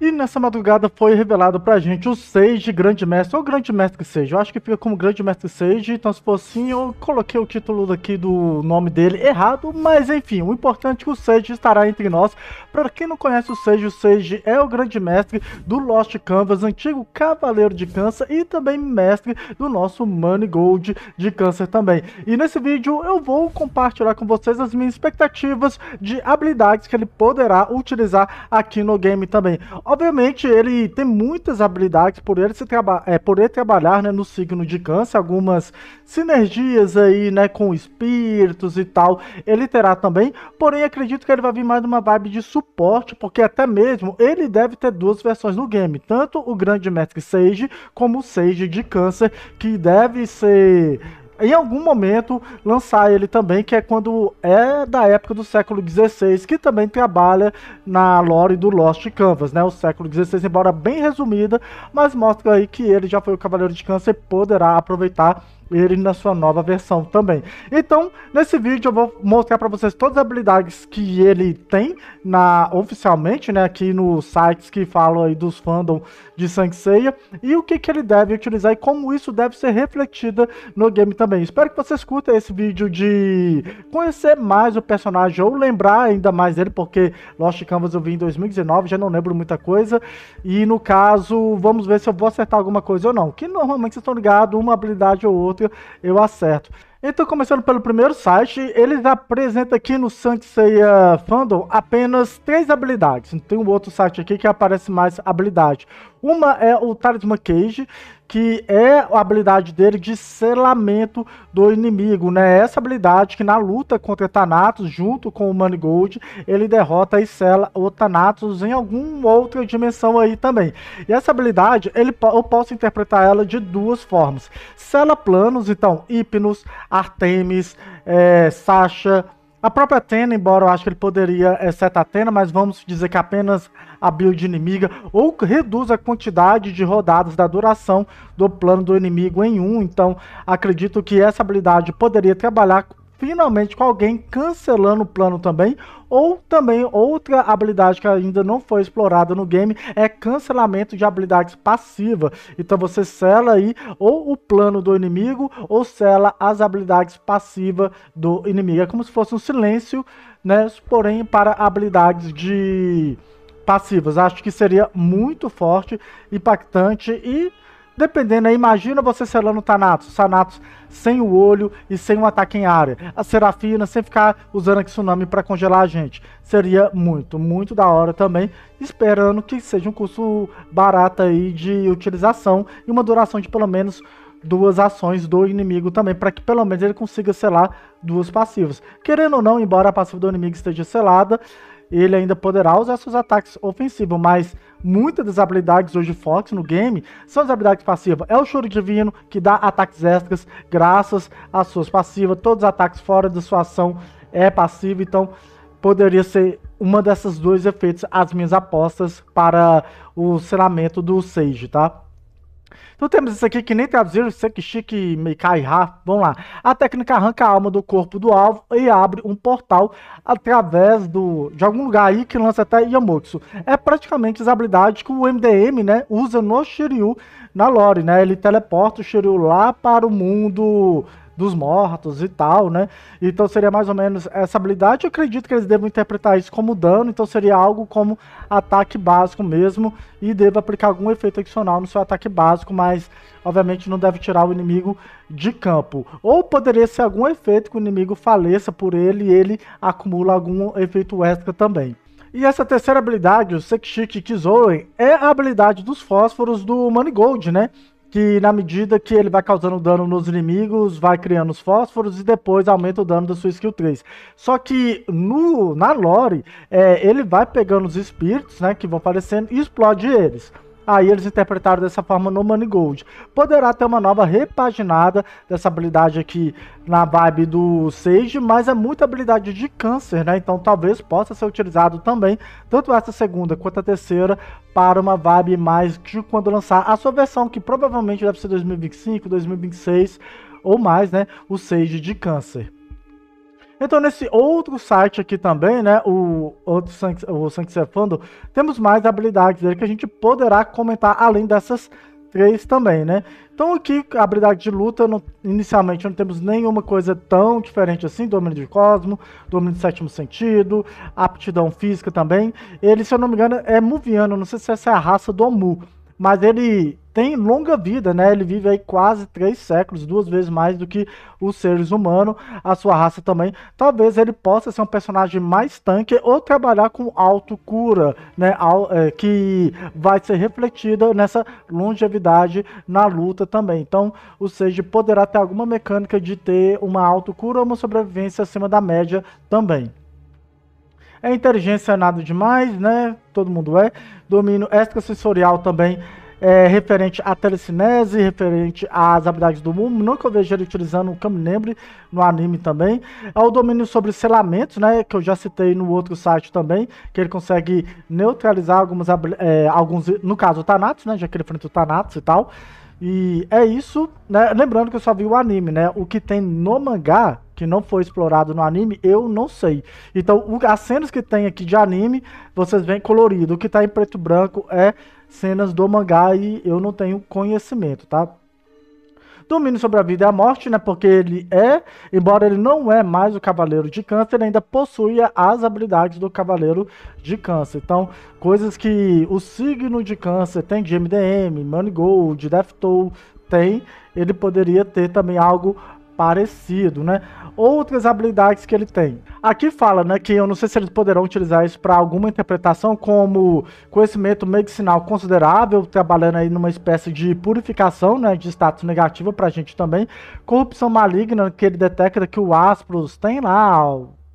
E nessa madrugada foi revelado pra gente o Sage Grande Mestre, ou Grande Mestre que seja. Eu acho que fica como Grande Mestre Sage, então se for assim, eu coloquei o título daqui do nome dele errado, mas enfim, o importante é que o Sage estará entre nós. Para quem não conhece o Sage, o Sage é o Grande Mestre do Lost Canvas, antigo Cavaleiro de Câncer e também mestre do nosso Money Gold de Câncer também. E nesse vídeo eu vou compartilhar com vocês as minhas expectativas de habilidades que ele poderá utilizar aqui no game também. Obviamente, ele tem muitas habilidades por ele, se traba é, por ele trabalhar né, no signo de câncer, algumas sinergias aí, né, com espíritos e tal, ele terá também. Porém, acredito que ele vai vir mais uma vibe de suporte, porque até mesmo ele deve ter duas versões no game, tanto o Grande Mestre Sage como o Sage de Câncer, que deve ser em algum momento lançar ele também, que é quando é da época do século XVI, que também trabalha na lore do Lost Canvas, né? O século XVI, embora bem resumida, mas mostra aí que ele já foi o Cavaleiro de Câncer e poderá aproveitar ele na sua nova versão também. Então, nesse vídeo eu vou mostrar para vocês todas as habilidades que ele tem na oficialmente, né, aqui nos sites que falam aí dos fandom de Sang Seiya, e o que, que ele deve utilizar e como isso deve ser refletida no game também. Espero que vocês curtam esse vídeo de conhecer mais o personagem ou lembrar ainda mais dele, porque Lost Canvas eu vi em 2019, já não lembro muita coisa, e no caso, vamos ver se eu vou acertar alguma coisa ou não, que normalmente vocês estão ligados, uma habilidade ou outra eu acerto. Então, começando pelo primeiro site, eles apresenta aqui no Sanseiya Fandom apenas três habilidades. Tem um outro site aqui que aparece mais habilidade. Uma é o Talisman Cage, que é a habilidade dele de selamento do inimigo, né? Essa habilidade que na luta contra Thanatos, junto com o Manigold, ele derrota e sela o Thanatos em alguma outra dimensão aí também. E essa habilidade, ele, eu posso interpretar ela de duas formas. Sela planos, então, Hipnos, Artemis, é, Sasha... A própria Atena, embora eu acho que ele poderia, exceto é, a Atena, mas vamos dizer que apenas a build inimiga ou reduz a quantidade de rodadas da duração do plano do inimigo em um. Então, acredito que essa habilidade poderia trabalhar finalmente com alguém cancelando o plano também, ou também outra habilidade que ainda não foi explorada no game é cancelamento de habilidades passiva. Então você sela aí ou o plano do inimigo ou sela as habilidades passivas do inimigo. É como se fosse um silêncio, né? Porém para habilidades de passivas. Acho que seria muito forte, impactante e dependendo aí, imagina você selando Thanatos, Thanatos sem o olho e sem um ataque em área, a Serafina sem ficar usando a Tsunami para congelar a gente, seria muito, muito da hora também, esperando que seja um custo barato aí de utilização e uma duração de pelo menos duas ações do inimigo também, para que pelo menos ele consiga selar duas passivas. Querendo ou não, embora a passiva do inimigo esteja selada, ele ainda poderá usar seus ataques ofensivos, mas muitas das habilidades hoje Fox no game são as habilidades passivas. É o Choro Divino, que dá ataques extras graças às suas passivas. Todos os ataques fora da sua ação é passivo, então poderia ser uma dessas dois efeitos as minhas apostas para o selamento do Sage, tá? Então temos isso aqui que nem traduziram, Sekishiki Meikai Ha. Vamos lá. A técnica arranca a alma do corpo do alvo e abre um portal através do, de algum lugar aí que lança até Yamotsu. É praticamente as habilidades que o MDM né, usa no Shiryu na lore. Né? Ele teleporta o Shiryu lá para o mundo dos mortos e tal, né? Então seria mais ou menos essa habilidade. Eu acredito que eles devam interpretar isso como dano, então seria algo como ataque básico mesmo, e deva aplicar algum efeito adicional no seu ataque básico, mas obviamente não deve tirar o inimigo de campo. Ou poderia ser algum efeito que o inimigo faleça por ele e ele acumula algum efeito extra também. E essa terceira habilidade, o Sekishiki Kizoen, é a habilidade dos fósforos do Manigold, né? que na medida que ele vai causando dano nos inimigos, vai criando os fósforos e depois aumenta o dano da sua skill 3. Só que no, na lore, é, ele vai pegando os espíritos, né, que vão aparecendo e explode eles. Aí eles interpretaram dessa forma no Money Gold Poderá ter uma nova repaginada dessa habilidade aqui na vibe do Sage, mas é muita habilidade de câncer, né? Então talvez possa ser utilizado também, tanto essa segunda quanto a terceira, para uma vibe mais de quando lançar a sua versão, que provavelmente deve ser 2025, 2026 ou mais, né? O Sage de câncer. Então, nesse outro site aqui também, né? O outro o Sanxefando, temos mais habilidades dele que a gente poderá comentar além dessas três também, né? Então aqui, a habilidade de luta, não, inicialmente não temos nenhuma coisa tão diferente assim, domínio de cosmo, domínio de sétimo sentido, aptidão física também. Ele, se eu não me engano, é muviano, não sei se essa é a raça do Mu, mas ele tem longa vida, né? Ele vive aí quase três séculos, duas vezes mais do que os seres humanos, a sua raça também. Talvez ele possa ser um personagem mais tanque ou trabalhar com autocura, né? É, que vai ser refletida nessa longevidade na luta também. Então, o Sage poderá ter alguma mecânica de ter uma autocura ou uma sobrevivência acima da média também. A é inteligência é nada demais, né? Todo mundo é. Domínio extrasensorial também é, referente à telecinese, referente às habilidades do mundo. Nunca eu vejo ele utilizando o Kaminembre no anime também. É o domínio sobre selamentos, né? Que eu já citei no outro site também, que ele consegue neutralizar algumas, é, alguns, no caso o Thanatos, né? Já que ele enfrenta o Thanatos e tal. E é isso, né? Lembrando que eu só vi o anime, né? O que tem no mangá, que não foi explorado no anime, eu não sei. Então, o, as cenas que tem aqui de anime, vocês veem colorido. O que tá em preto e branco é cenas do mangá e eu não tenho conhecimento, tá? domínio sobre a vida e a morte, né? Porque ele é, embora ele não é mais o Cavaleiro de Câncer, ele ainda possui as habilidades do Cavaleiro de Câncer. Então, coisas que o signo de Câncer tem de MDM, Gold, Death Toll tem, ele poderia ter também algo parecido, né? Outras habilidades que ele tem. Aqui fala, né, que eu não sei se eles poderão utilizar isso para alguma interpretação como conhecimento medicinal considerável, trabalhando aí numa espécie de purificação, né, de status negativo a gente também. Corrupção maligna, que ele detecta que o Aspros tem lá,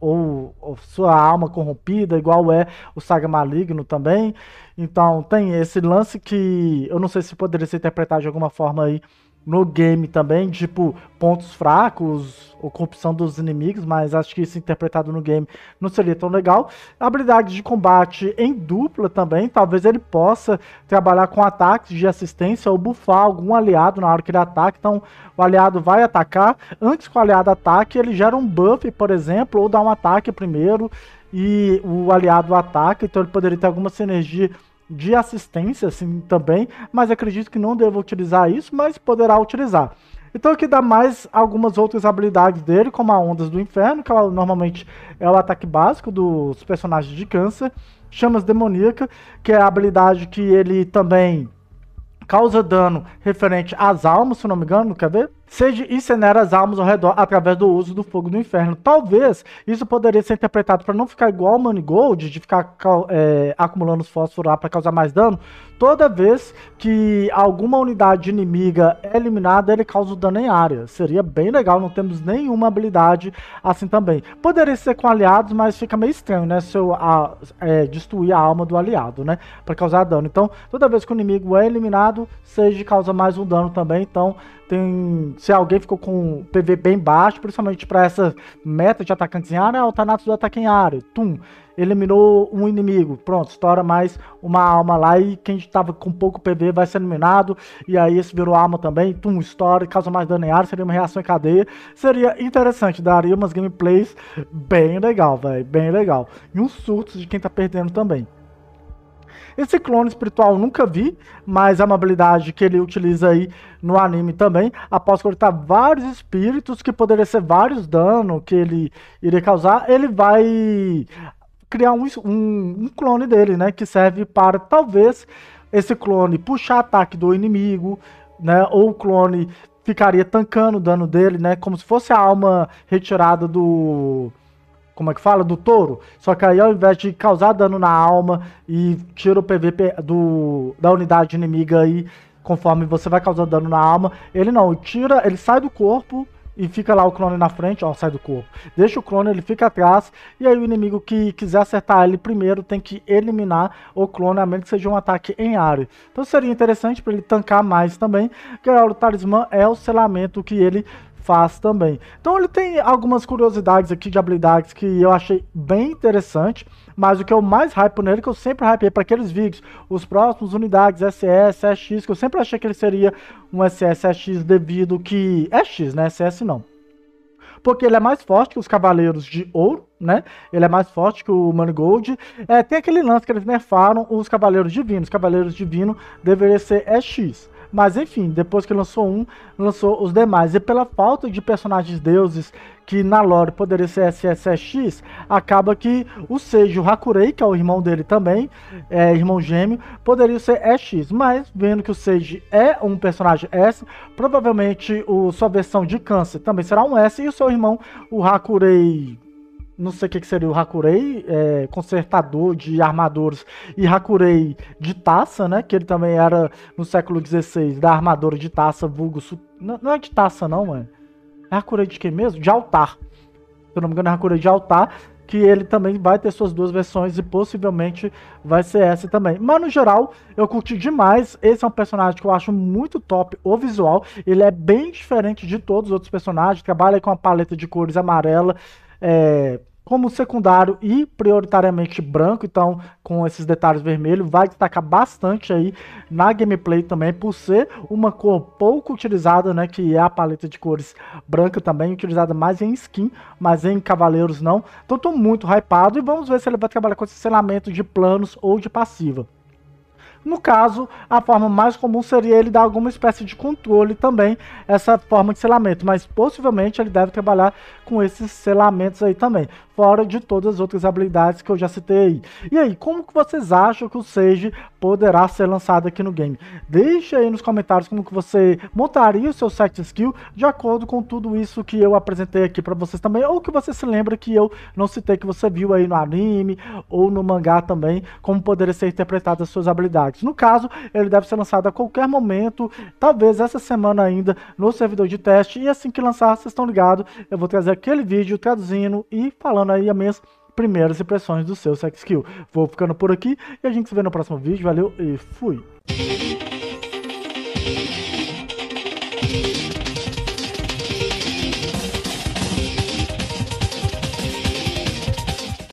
ou, ou, sua alma corrompida, igual é o Saga Maligno também. Então tem esse lance que eu não sei se poderia ser interpretado de alguma forma aí no game também, tipo, pontos fracos, ou corrupção dos inimigos, mas acho que isso interpretado no game não seria tão legal. habilidade de combate em dupla também, talvez ele possa trabalhar com ataques de assistência ou buffar algum aliado na hora que ele ataca. Então, o aliado vai atacar, antes que o aliado ataque, ele gera um buff, por exemplo, ou dá um ataque primeiro e o aliado ataca, então ele poderia ter alguma sinergia de assistência, assim, também, mas acredito que não deva utilizar isso, mas poderá utilizar. Então aqui dá mais algumas outras habilidades dele, como a Ondas do Inferno, que ela, normalmente é o ataque básico dos personagens de câncer, Chamas Demoníaca, que é a habilidade que ele também causa dano referente às almas, se não me engano, quer ver? seja incinerar as almas ao redor através do uso do fogo do inferno. Talvez isso poderia ser interpretado para não ficar igual ao Gold de ficar é, acumulando os fósforos lá para causar mais dano. Toda vez que alguma unidade inimiga é eliminada, ele causa o dano em área. Seria bem legal, não temos nenhuma habilidade assim também. Poderia ser com aliados, mas fica meio estranho, né? Se eu a, é, destruir a alma do aliado, né? Para causar dano. Então, toda vez que o inimigo é eliminado, seja causa mais um dano também. Então, tem, se alguém ficou com PV bem baixo, principalmente para essa meta de atacantes em área, é o do ataque em área. Tum, eliminou um inimigo. Pronto, estoura mais uma alma lá e quem estava com pouco PV vai ser eliminado. E aí esse virou alma também. Tum, estoura, causa mais dano em área, seria uma reação em cadeia. Seria interessante, daria umas gameplays bem legal, velho, bem legal. E uns surtos de quem tá perdendo também. Esse clone espiritual nunca vi, mas é uma habilidade que ele utiliza aí no anime também, após cortar vários espíritos, que poderia ser vários danos que ele iria causar, ele vai criar um, um, um clone dele, né? Que serve para talvez esse clone puxar ataque do inimigo, né? Ou o clone ficaria tancando o dano dele, né? Como se fosse a alma retirada do como é que fala? Do touro. Só que aí, ao invés de causar dano na alma e tira o PVP do, da unidade inimiga aí, conforme você vai causando dano na alma, ele não, tira, ele sai do corpo e fica lá o clone na frente, ó, sai do corpo. Deixa o clone, ele fica atrás, e aí o inimigo que quiser acertar ele primeiro tem que eliminar o clone, a menos que seja um ataque em área. Então seria interessante para ele tancar mais também, que o talismã é o selamento que ele faz também. Então ele tem algumas curiosidades aqui de habilidades que eu achei bem interessante, mas o que eu mais hype nele, que eu sempre hypei para aqueles vídeos, os próximos unidades SS, SX, que eu sempre achei que ele seria um SS, SX devido que... é X, né? SS não porque ele é mais forte que os Cavaleiros de Ouro, né? Ele é mais forte que o Manigold. É, tem aquele lance que eles nerfaram os Cavaleiros Divinos. Cavaleiros Divino deveria ser EX. Mas enfim, depois que lançou um, lançou os demais. E pela falta de personagens deuses que na lore poderia ser SSX, acaba que o Seijo Hakurei, que é o irmão dele também, é, irmão gêmeo, poderia ser EX. Mas vendo que o Seiji é um personagem S, provavelmente o, sua versão de câncer também será um S e o seu irmão, o Hakurei não sei o que, que seria o Hakurei, é, consertador de armaduras, e Hakurei de taça, né? Que ele também era no século XVI da armadura de taça, vulgo. Não, não é de taça, não, mano. É Hakurei de quem mesmo? De altar. Se eu não me engano, é Hakurei de altar. Que ele também vai ter suas duas versões e possivelmente vai ser essa também. Mas no geral, eu curti demais. Esse é um personagem que eu acho muito top. O visual, ele é bem diferente de todos os outros personagens. Trabalha com a paleta de cores amarela é, como secundário e prioritariamente branco, então com esses detalhes vermelhos, vai destacar bastante aí na gameplay também, por ser uma cor pouco utilizada, né, que é a paleta de cores branca também, utilizada mais em skin, mas em cavaleiros não. Então tô muito hypado e vamos ver se ele vai trabalhar com esse selamento de planos ou de passiva. No caso, a forma mais comum seria ele dar alguma espécie de controle também, essa forma de selamento, mas possivelmente ele deve trabalhar com esses selamentos aí também fora de todas as outras habilidades que eu já citei. E aí, como que vocês acham que o Sage poderá ser lançado aqui no game? Deixa aí nos comentários como que você montaria o seu set skill de acordo com tudo isso que eu apresentei aqui para vocês também, ou que você se lembra que eu não citei, que você viu aí no anime ou no mangá também, como poderia ser interpretadas as suas habilidades. No caso, ele deve ser lançado a qualquer momento, talvez essa semana ainda, no servidor de teste, e assim que lançar, vocês estão ligados, eu vou trazer aquele vídeo traduzindo e falando deixando aí as minhas primeiras impressões do seu sex skill. Vou ficando por aqui e a gente se vê no próximo vídeo. Valeu e fui!